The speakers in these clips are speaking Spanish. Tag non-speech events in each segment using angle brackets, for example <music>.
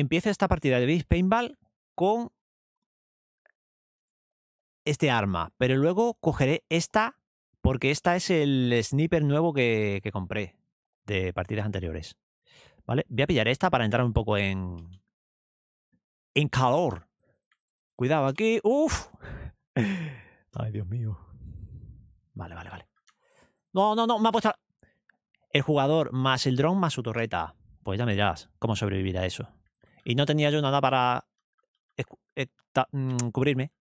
empieza esta partida de Big Paintball con este arma, pero luego cogeré esta porque esta es el sniper nuevo que, compré de partidas anteriores. ¿Vale? Voy a pillar esta para entrar un poco en, en calor. Cuidado aquí. ¡Uf! <laughs> Ay, Dios mío. Vale, vale, vale. No, no, no, me ha puesto... El jugador más el dron más su torreta. Pues ya me dirás cómo sobrevivir a eso y no tenía yo nada para eh, mm, cubrirme.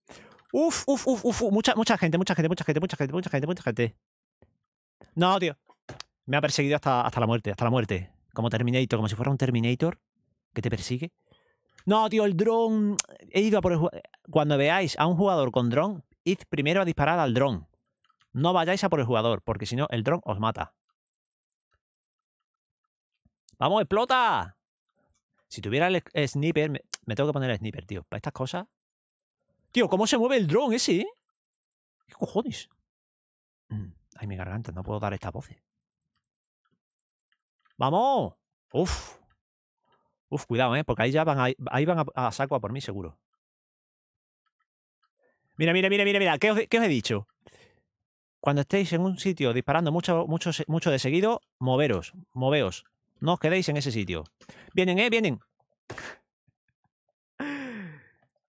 Uf, uf, uf, uf, mucha, mucha gente, mucha gente, mucha gente, mucha gente, mucha gente, mucha gente. No, tío. Me ha perseguido hasta, hasta la muerte, hasta la muerte. Como Terminator, como si fuera un Terminator que te persigue. No, tío, el dron. He ido a por el Cuando veáis a un jugador con dron, id primero a disparar al dron. No vayáis a por el jugador, porque si no, el dron os mata. ¡Vamos, explota! Si tuviera el sniper, me, tengo que poner el sniper, tío. Para estas cosas. Tío, ¿cómo se mueve el dron ese? Eh? ¿Qué cojones? Mm, ay, mi garganta, no puedo dar esta voz. ¡Vamos! Uf. Uf, cuidado, ¿eh? Porque ahí ya van a, ahí van a, saco a por mí, seguro. Mira, mira, mira, mira, mira. ¿Qué os, he dicho? Cuando estéis en un sitio disparando mucho, mucho, mucho de seguido, moveros, moveos. No os quedéis en ese sitio. Vienen, eh, vienen.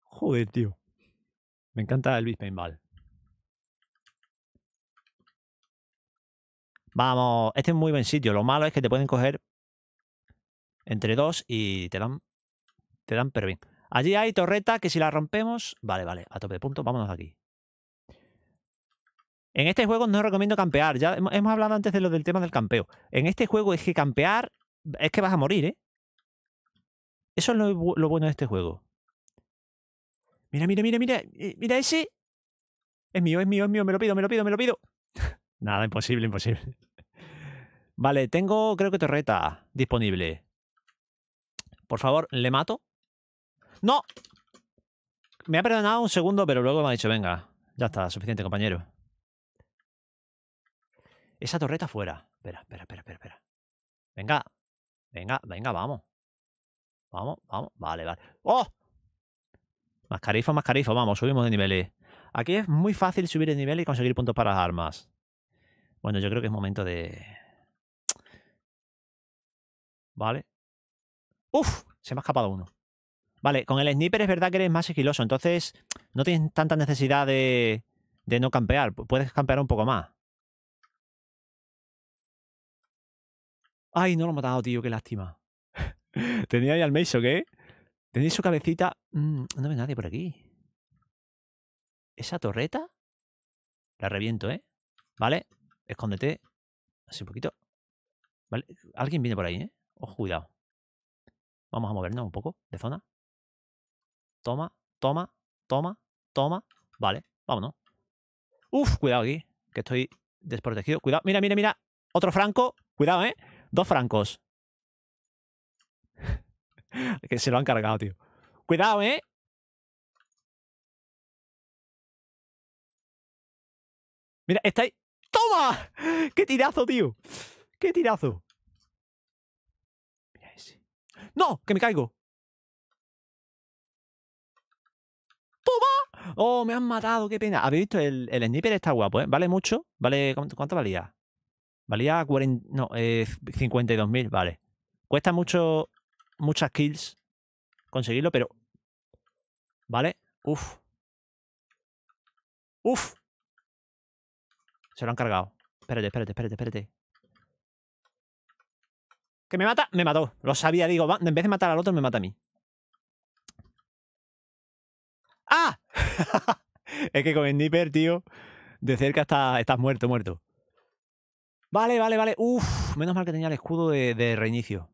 Joder, tío. Me encanta el Ball. Vamos, este es muy buen sitio. Lo malo es que te pueden coger entre dos y te dan, te dan pero bien. Allí hay torreta que si la rompemos... Vale, vale, a tope de punto. Vámonos aquí. En este juego no recomiendo campear. Ya hemos hablado antes de lo del tema del campeo. En este juego es que campear es que vas a morir, ¿eh? Eso es lo, lo bueno de este juego. Mira, mira, mira, mira. Eh, mira ese. Es mío, es mío, es mío. Me lo pido, me lo pido, me lo pido. <laughs> Nada, imposible, imposible. <laughs> Vale, tengo creo que torreta disponible. Por favor, ¿le mato? ¡No! Me ha perdonado un segundo, pero luego me ha dicho, venga, ya está, suficiente compañero. Esa torreta fuera. Espera, espera, espera, espera, espera. Venga. Venga, venga, vamos. Vamos, vamos. Vale, vale. ¡Oh! Mascarifo, mascarifo, vamos, subimos de niveles. Aquí es muy fácil subir de nivel y conseguir puntos para las armas. Bueno, yo creo que es momento de... Vale. ¡Uf! Se me ha escapado uno. Vale, con el sniper es verdad que eres más sigiloso, entonces no tienes tanta necesidad de, de no campear. Puedes campear un poco más. Ay, no lo he matado, tío, qué lástima. <laughs> Tenía ahí al Meiso, ¿qué? Tenía su cabecita. Mm, no ve nadie por aquí. ¿Esa torreta? La reviento, ¿eh? Vale, escóndete. Así un poquito. Vale, alguien viene por ahí, ¿eh? Ojo, cuidado. Vamos a movernos un poco de zona. Toma, toma, toma, toma. Vale, vámonos. Uf, cuidado aquí, que estoy desprotegido. Cuidado, mira, mira, mira. Otro franco. Cuidado, ¿eh? Dos francos. <laughs> que se lo han cargado, tío. Cuidado, ¿eh? Mira, está ahí. ¡Toma! <laughs> ¡Qué tirazo, tío! ¡Qué tirazo! ¡No! ¡Que me caigo! ¡Toma! ¡Oh, me han matado! ¡Qué pena! ¿Habéis visto? El, el sniper está guapo, ¿eh? Vale mucho. Vale... ¿Cuánto valía? Valía 40, no, 52.000, eh, vale. Cuesta mucho, muchas kills conseguirlo, pero... ¿Vale? Uf. Uf. Se lo han cargado. Espérate, espérate, espérate, espérate. ¿Que me mata? Me mató. Lo sabía, digo, en vez de matar al otro, me mata a mí. ¡Ah! <laughs> es que con el Nipper, tío, de cerca estás muerto, muerto. Vale, vale, vale. Uf, menos mal que tenía el escudo de, reinicio.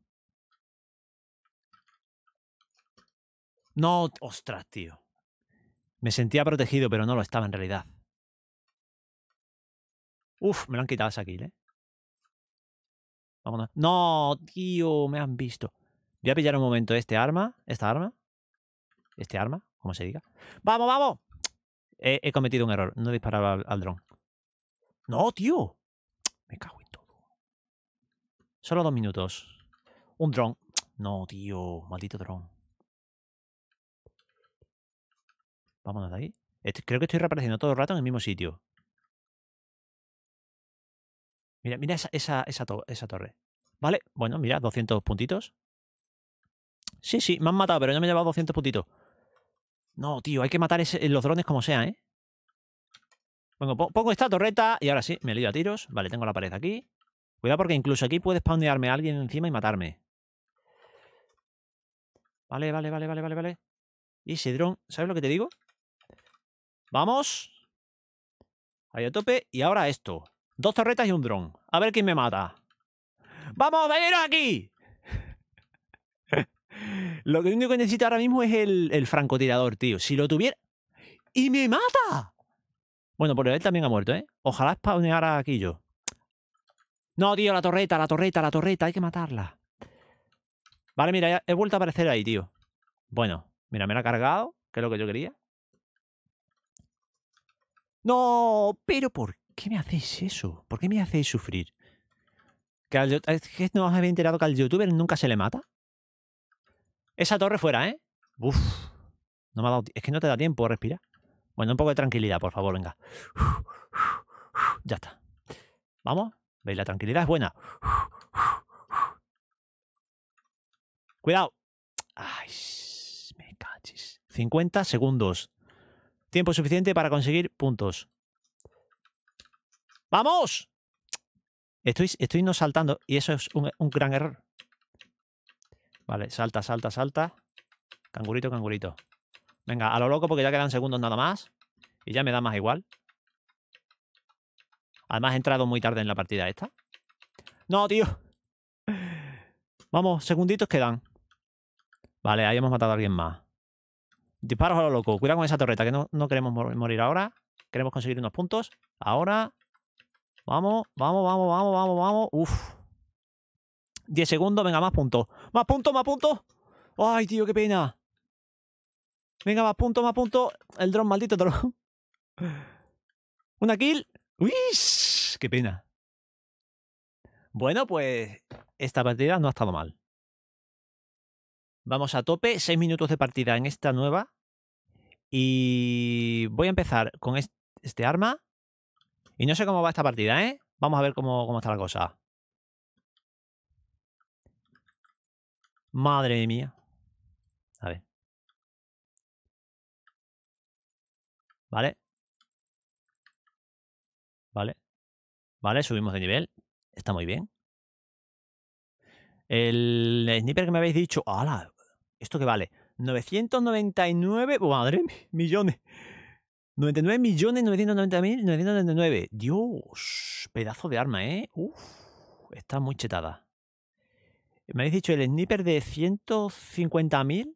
No, ostras, tío. Me sentía protegido, pero no lo estaba en realidad. Uf, me lo han quitado esa kill, ¿eh? Vámonos. No, tío, me han visto. Voy a pillar un momento este arma, esta arma. Este arma, como se diga. ¡Vamos, vamos! He, cometido un error. No disparaba al dron. ¡No, tío! Me cago en todo. Solo dos minutos. Un dron. <tsk> No, tío. Maldito dron. Vámonos de ahí. creo que estoy reapareciendo todo el rato en el mismo sitio. Mira, mira esa, esa, torre. Vale, bueno, mira, 200 puntitos. Sí, sí, me han matado, pero ya me he llevado 200 puntitos. No, tío, hay que matar los drones como sea, ¿eh? Pongo, pongo esta torreta y ahora sí, me lío a tiros. Vale, tengo la pared aquí. Cuidado porque incluso aquí puede spawnearme a alguien encima y matarme. Vale, vale, vale, vale, vale, vale. Y ese dron, ¿sabes lo que te digo? Vamos. Ahí a tope. Y ahora esto. Dos torretas y un dron. A ver quién me mata. ¡Vamos, veniros aquí! <laughs> lo único que necesito ahora mismo es el francotirador, tío. Si lo tuviera... ¡Y me mata! Bueno, pero él también ha muerto, ¿eh? Ojalá spawnara aquí yo. No, tío, la torreta, la torreta, la torreta. Hay que matarla. Vale, mira, he vuelto a aparecer ahí, tío. Bueno, mira, me la ha cargado, que es lo que yo quería. No, pero ¿por qué me hacéis eso? ¿Por qué me hacéis sufrir? ¿Que ¿Es que no os había enterado que al youtuber nunca se le mata? Esa torre fuera, ¿eh? Uf, Es que no te da tiempo a respirar. Bueno, un poco de tranquilidad, por favor, venga. Ya está. ¿Vamos? ¿Veis? La tranquilidad es buena. Cuidado. Ay, me 50 segundos. Tiempo suficiente para conseguir puntos. ¡Vamos! Estoy, estoy no saltando y eso es un, un gran error. Vale, salta, salta, salta. Cangurito, cangurito. Venga, a lo loco porque ya quedan segundos nada más. Y ya me da más igual. Además he entrado muy tarde en la partida esta. No, tío. Vamos, segunditos quedan. Vale, ahí hemos matado a alguien más. Disparos a lo loco. Cuidado con esa torreta, que no, no queremos morir ahora. Queremos conseguir unos puntos. Ahora. Vamos, vamos, vamos, vamos, vamos, vamos. Uf. Diez segundos, venga, más puntos. ¡Más puntos, más puntos! ¡Ay, tío, qué pena! Venga, más punto, más punto. El dron, maldito dron. Una kill. ¡Uy! ¡Qué pena! Bueno, pues esta partida no ha estado mal. Vamos a tope, Seis minutos de partida en esta nueva. Y voy a empezar con este arma. Y no sé cómo va esta partida, ¿eh? Vamos a ver cómo, cómo está la cosa. Madre mía. ¿Vale? ¿Vale? ¿Vale? Subimos de nivel. Está muy bien. El sniper que me habéis dicho, ¡hala! ¿Esto qué vale? 999, madre mía, <laughs> millones. 99 millones 990 999. Dios, pedazo de arma, ¿eh? Uf, está muy chetada. Me habéis dicho el sniper de 150.000. mil.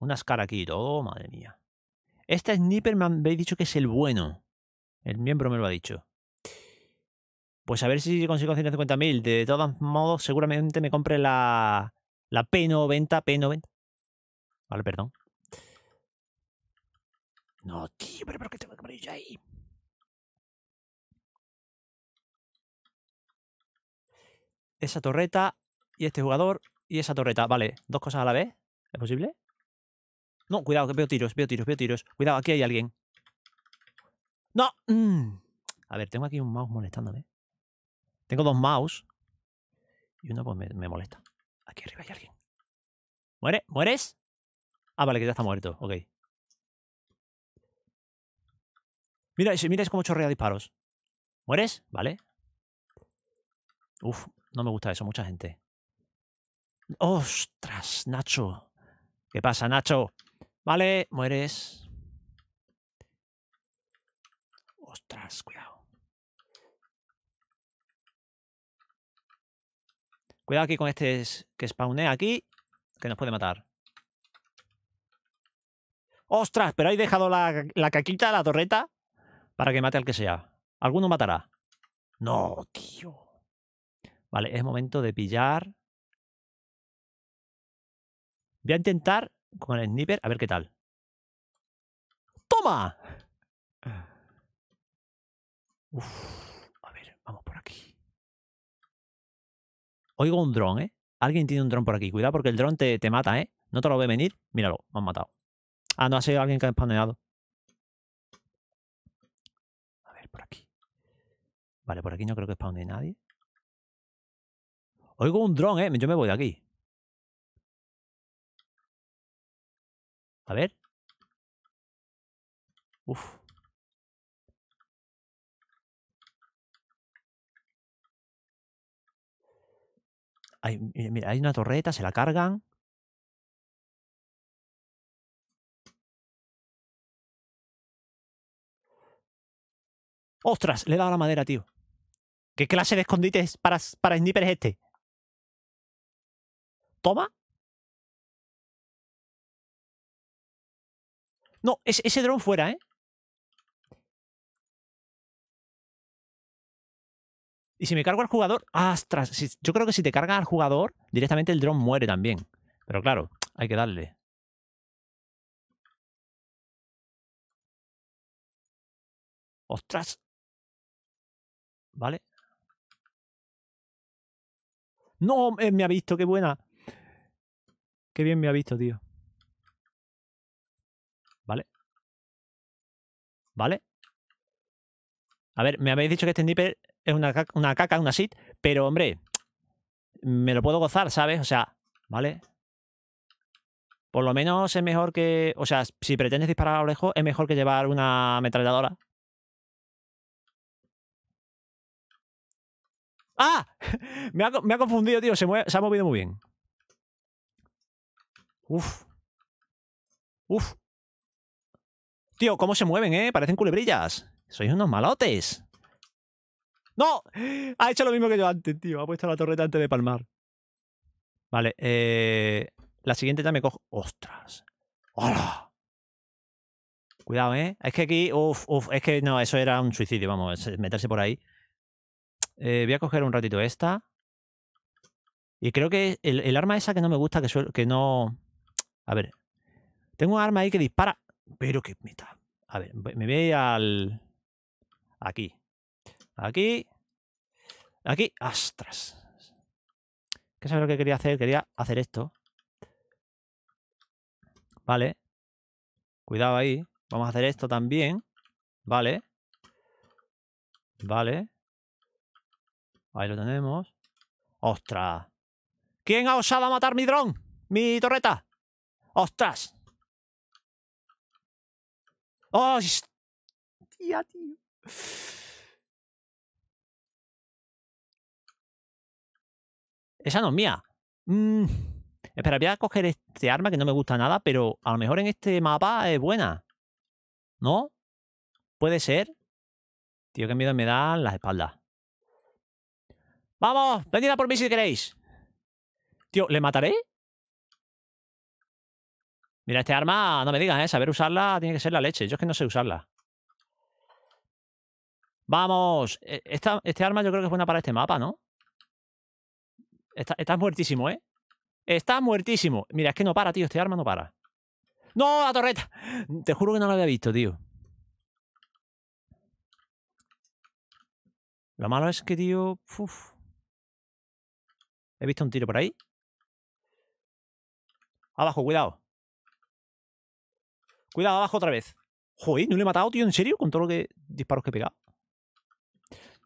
Unas cara aquí y todo, madre mía. Esta Sniper me habéis dicho que es el bueno. El miembro me lo ha dicho. Pues a ver si consigo 150.000. De todos modos, seguramente me compre la, la P90, P90. Vale, perdón. No, tío, pero ¿por qué tengo que morir yo ahí? Esa torreta y este jugador y esa torreta. Vale, dos cosas a la vez. ¿Es posible? No, cuidado, que veo tiros, veo tiros, veo tiros. Cuidado, aquí hay alguien. ¡No! Mm. A ver, tengo aquí un mouse molestándome. Tengo dos mouse. Y uno pues me, molesta. Aquí arriba hay alguien. ¿Muere? ¿Mueres? Ah, vale, que ya está muerto. Ok. Mira, mira es como chorrea disparos. ¿Mueres? Vale. Uf, no me gusta eso, mucha gente. ¡Ostras, Nacho! ¿Qué pasa, Nacho? Vale, mueres. Ostras, cuidado. Cuidado aquí con este que spawné aquí, que nos puede matar. ¡Ostras! Pero hay dejado la, la caquita, la torreta, para que mate al que sea. Alguno matará. No, tío. Vale, es momento de pillar. Voy a intentar con el sniper, a ver qué tal. ¡Toma! a ver, vamos por aquí. Oigo un dron, ¿eh? Alguien tiene un dron por aquí. Cuidado porque el dron te, te, mata, ¿eh? No te lo ve venir. Míralo, me han matado. Ah, no, ha sido alguien que ha spawnado. A ver, por aquí. Vale, por aquí no creo que spawne nadie. Oigo un dron, ¿eh? Yo me voy de aquí. A ver. Uf. Hay, eh, mira, hay una torreta, se la cargan. ¡Ostras! Le he dado la madera, tío. ¿Qué clase de escondite es para, para sniper este? Toma No, ese dron fuera, ¿eh? Y si me cargo al jugador, ¡astras! yo creo que si te cargas al jugador, directamente el dron muere también. Pero claro, hay que darle. ¡Ostras! ¿Vale? ¡No! Eh, me ha visto, qué buena. Qué bien me ha visto, tío. ¿vale? A ver, me habéis dicho que este Nipper es una, caca, una sit, pero hombre, me lo puedo gozar, ¿sabes? O sea, ¿vale? Por lo menos es mejor que... O sea, si pretendes disparar a lo lejos, es mejor que llevar una ametralladora. ¡Ah! <laughs> Me ha, confundido, tío. Se, se ha movido muy bien. Uf. Uf. Tío, ¿cómo se mueven, eh? Parecen culebrillas. Sois unos malotes. ¡No! Ha hecho lo mismo que yo antes, tío. Ha puesto la torreta antes de palmar. Vale, eh... La siguiente ya me cojo... ¡Ostras! ¡Hola! Cuidado, ¿eh? Es que aquí... Uf, uf. Es que no, eso era un suicidio, vamos. Meterse por ahí. Eh, voy a coger un ratito esta. Y creo que el, arma esa que no me gusta, que, que no... A ver. Tengo un arma ahí que dispara pero qué meta. A ver, me voy al. Aquí. Aquí. Aquí. ¡Astras! ¿Qué sabes lo que quería hacer? Quería hacer esto. Vale. Cuidado ahí. Vamos a hacer esto también. Vale. Vale. Ahí lo tenemos. ¡Ostras! ¿Quién ha osado matar mi dron? ¿Mi torreta? ¡Ostras! Oh, tía, tío. Esa no es mía. Mm, espera, voy a coger este arma que no me gusta nada, pero a lo mejor en este mapa es buena. ¿No? ¿Puede ser? Tío, qué miedo me dan las espaldas. ¡Vamos! Venid a por mí si queréis. Tío, ¿le mataré? Mira, este arma, no me digas, ¿eh? Saber usarla tiene que ser la leche. Yo es que no sé usarla. ¡Vamos! E, este arma yo creo que es buena para este mapa, ¿no? Estás está muertísimo, ¿eh? Estás muertísimo. Mira, es que no para, tío. Este arma no para. ¡No! ¡La torreta! Te juro que no la había visto, tío. Lo malo es que, tío... He visto un tiro por ahí. Abajo, cuidado. Cuidado, abajo otra vez. Joder, no le he matado, tío, ¿en serio? Con todos los que disparos que he pegado.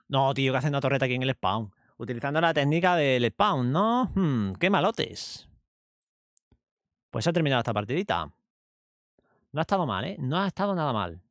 No, tío, que hacen una torreta aquí en el spawn. Utilizando la técnica del spawn, ¿no? Hmm, qué malotes. Pues se ha terminado esta partidita. No ha estado mal, ¿eh? No ha estado nada mal.